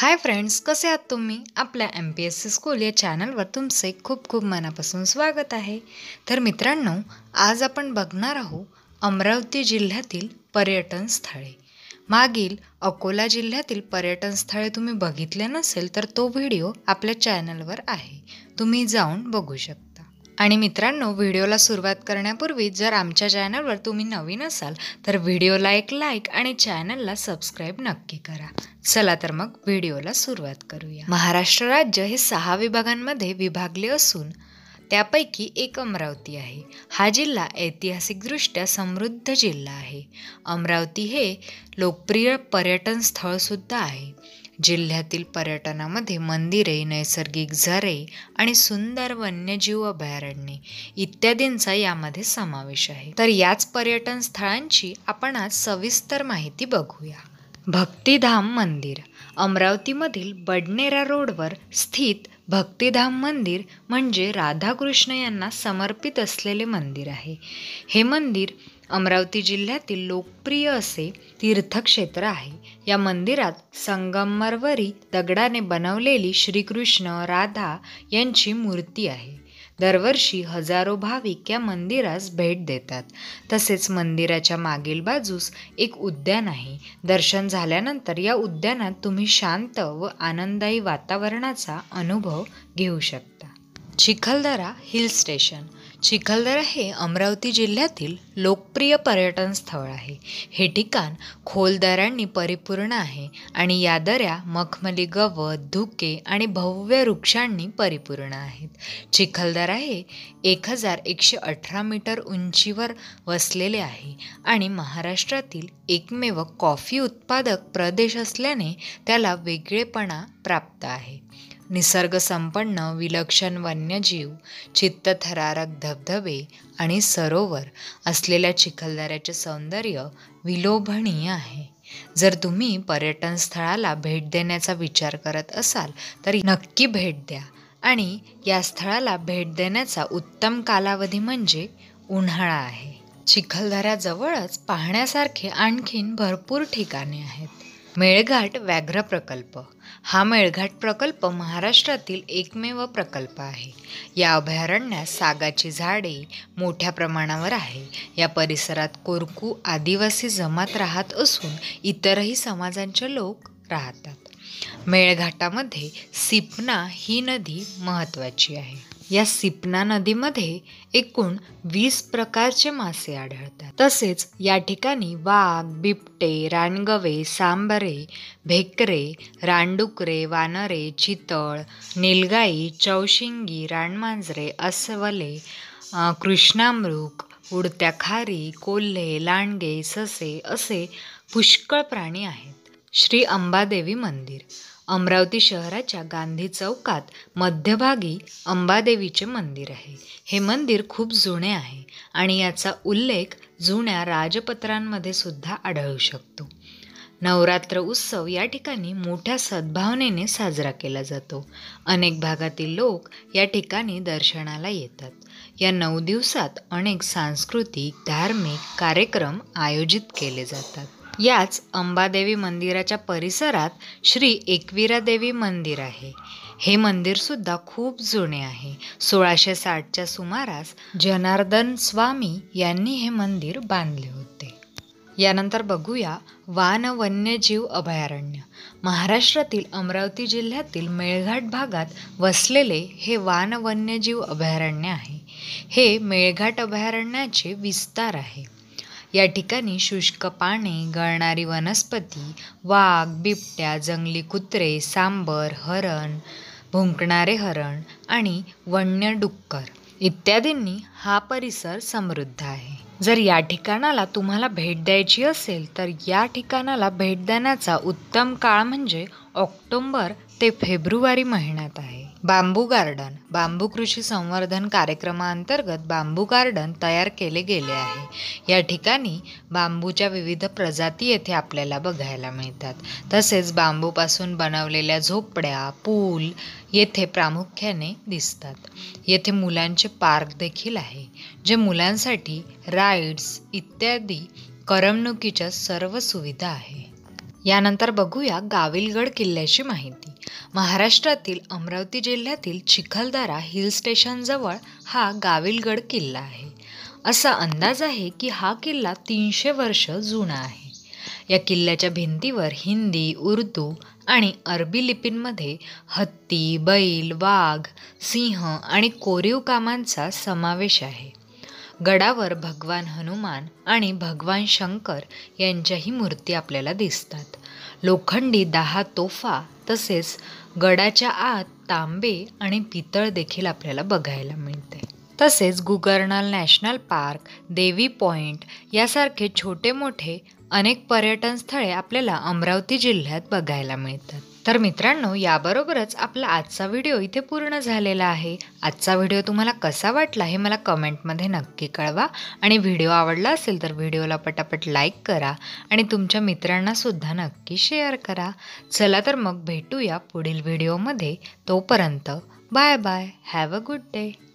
hi friends कसे आहात तुम्ही आपल्या M P S C school या चॅनलवर तुमचे खूप खूप मनापासून स्वागत आहे तर मित्रांनो आज आपण बघणार आहोत अमरावती जिल्ह्यातील पर्यटन स्थळे मागील अकोला जिल्ह्यातील पर्यटन स्थळे तुम्ही बघितले नसेल तर तो व्हिडिओ आपल्या चॅनलवर आहे तुम्ही जाऊन बघू शकता आणि मित्रांनो व्हिडिओला सुरुवात करण्यापूर्वी जर आमच्या चॅनलवर तुम्ही नवीन असाल तर व्हिडिओला एक लाईक आणि चॅनलला सबस्क्राईब नक्की करा चला तर मग व्हिडिओला सुरुवात करूया महाराष्ट्र राज्य हे सहा विभागांमध्ये विभागले असून त्यापैकी एक अमरावती आहे हा जिल्हा ऐतिहासिकदृष्ट्या समृद्ध जिल्हा आहे अमरावती हे लोकप्रिय पर्यटन स्थळसुद्धा आहे जिल्ह्यातील पर्यटनामध्ये मंदिरे नैसर्गिक झरे आणि सुंदर वन्यजीव अभयारण्ये इत्यादींचा यामध्ये समावेश आहे तर याच पर्यटन स्थळांची आपण आज सविस्तर माहिती बघूया भक्तिधाम मंदिर अमरावतीमधील बडनेरा रोडवर स्थित भक्तिधाम मंदिर म्हणजे राधाकृष्ण यांना समर्पित असलेले मंदिर आहे हे मंदिर अमरावती जिल्ह्यातील लोकप्रिय असे तीर्थक्षेत्र आहे या मंदिरात संगमरवरी दगडाने बनवलेली श्रीकृष्ण राधा यांची मूर्ती आहे दरवर्षी हजारो भाविक या मंदिरास भेट देतात तसेच मंदिराच्या मागील बाजूस एक उद्यान आहे दर्शन झाल्यानंतर या उद्यानात तुम्ही शांत व आनंददायी वातावरणाचा अनुभव घेऊ शकता चिखलदरा हिल स्टेशन चिखलदरा हे अमरावती जिल्ह्यातील लोकप्रिय पर्यटन स्थळ आहे हे ठिकाण खोल दऱ्यांनी परिपूर्ण आहे आणि या दऱ्या मखमली गवत धुके आणि भव्य वृक्षांनी परिपूर्ण आहेत चिखलदरा हे एक हजार एकशे अठरा मीटर उंचीवर वसलेले आहे आणि महाराष्ट्रातील एकमेव कॉफी उत्पादक प्रदेश असल्याने त्याला वेगळेपणा प्राप्त आहे निसर्गसंपन्न विलक्षण वन्यजीव चित्तथरारक धबधबे आणि सरोवर असलेल्या चिखलदऱ्याचे सौंदर्य विलोभनीय आहे जर तुम्ही पर्यटन स्थळाला भेट देण्याचा विचार करत असाल तर नक्की भेट द्या आणि या स्थळाला भेट देण्याचा उत्तम कालावधी म्हणजे उन्हाळा आहे चिखलदऱ्याजवळच पाहण्यासारखे आणखीन भरपूर ठिकाणे आहेत मेळघाट व्याघ्र प्रकल्प हा मेळघाट प्रकल्प महाराष्ट्रातील एकमेव प्रकल्प आहे या अभयारण्यात सागाची झाडे मोठ्या प्रमाणावर आहे या परिसरात कोरकू आदिवासी जमात राहत असून इतरही समाजांचे लोक राहतात मेळघाटामध्ये सिपना ही नदी महत्त्वाची आहे या सिपना नदीमध्ये एकूण वीस प्रकारचे मासे आढळतात तसेच या ठिकाणी वाघ बिबटे रानगवे सांबरे भेकरे रानडुकरे वानरे चितळ निलगाई चौशिंगी रानमांजरे अस्वले कृष्णामृग उडत्या खारी कोल्हे लांडगे ससे असे पुष्कळ प्राणी आहेत श्री अंबादेवी मंदिर अमरावती शहराच्या गांधी चौकात मध्यभागी अंबादेवीचे मंदिर आहे हे मंदिर खूप जुने आहे आणि याचा उल्लेख जुन्या राजपत्रांमध्ये सुद्धा आढळू शकतो नवरात्र उत्सव या ठिकाणी मोठ्या सद्भावनेने साजरा केला जातो अनेक भागातील लोक या ठिकाणी दर्शनाला येतात या नऊ दिवसात अनेक सांस्कृतिक धार्मिक कार्यक्रम आयोजित केले जातात याच अंबादेवी मंदिराच्या परिसरात श्री एकविरा देवी मंदिर आहे हे मंदिरसुद्धा खूप जुने आहे सोळाशे साठच्या सुमारास जनार्दन स्वामी यांनी हे मंदिर बांधले होते यानंतर बघूया वान वन्यजीव अभयारण्य महाराष्ट्रातील अमरावती जिल्ह्यातील मेळघाट भागात वसलेले हे वान वन्यजीव अभयारण्य आहे हे मेळघाट अभयारण्याचे विस्तार आहे या ठिकाणी शुष्क पाने गळणारी वनस्पती वाघ बिबट्या जंगली कुत्रे सांबर हरण भुंकणारे हरण आणि वन्य डुक्कर इत्यादींनी हा परिसर समृद्ध आहे जर या ठिकाणाला तुम्हाला भेट द्यायची असेल तर या ठिकाणाला भेट देण्याचा उत्तम काळ म्हणजे ऑक्टोंबर ते फेब्रुवारी महिन्यात आहे बांबू गार्डन बांबू कृषी संवर्धन कार्यक्रमाअंतर्गत बांबू गार्डन तयार केले गेले आहे या ठिकाणी बांबूच्या विविध प्रजाती येथे आपल्याला बघायला मिळतात तसेच बांबूपासून बनवलेल्या झोपड्या पूल येथे प्रामुख्याने दिसतात येथे मुलांचे पार्क देखील आहे जे मुलांसाठी राईड्स इत्यादी करमणुकीच्या सर्व सुविधा आहे यानंतर बघूया गाविलगड किल्ल्याची माहिती महाराष्ट्रातील अमरावती जिल्ह्यातील चिखलदारा हिल स्टेशनजवळ हा गाविलगड किल्ला आहे असा अंदाज आहे की हा किल्ला तीनशे वर्ष जुना आहे या किल्ल्याच्या भिंतीवर हिंदी उर्दू आणि अरबी लिपींमध्ये हत्ती बैल वाघ सिंह आणि कोरीव कामांचा समावेश आहे गडावर भगवान हनुमान आणि भगवान शंकर यांच्याही मूर्ती आपल्याला दिसतात लोखंडी दहा तोफा तसेच गडाच्या आत तांबे आणि पितळ देखील आपल्याला बघायला मिळते तसेच गुगर्नल नॅशनल पार्क देवी पॉइंट यासारखे छोटे मोठे अनेक पर्यटन स्थळे आपल्याला अमरावती जिल्ह्यात बघायला मिळतात तर मित्रांनो याबरोबरच आपला आजचा व्हिडिओ इथे पूर्ण झालेला आहे आजचा व्हिडिओ तुम्हाला कसा वाटला हे मला कमेंटमध्ये नक्की कळवा आणि व्हिडिओ आवडला असेल तर व्हिडिओला पटापट लाईक करा आणि तुमच्या मित्रांनासुद्धा नक्की शेअर करा चला तर मग भेटूया पुढील व्हिडिओमध्ये तोपर्यंत bye bye have a good day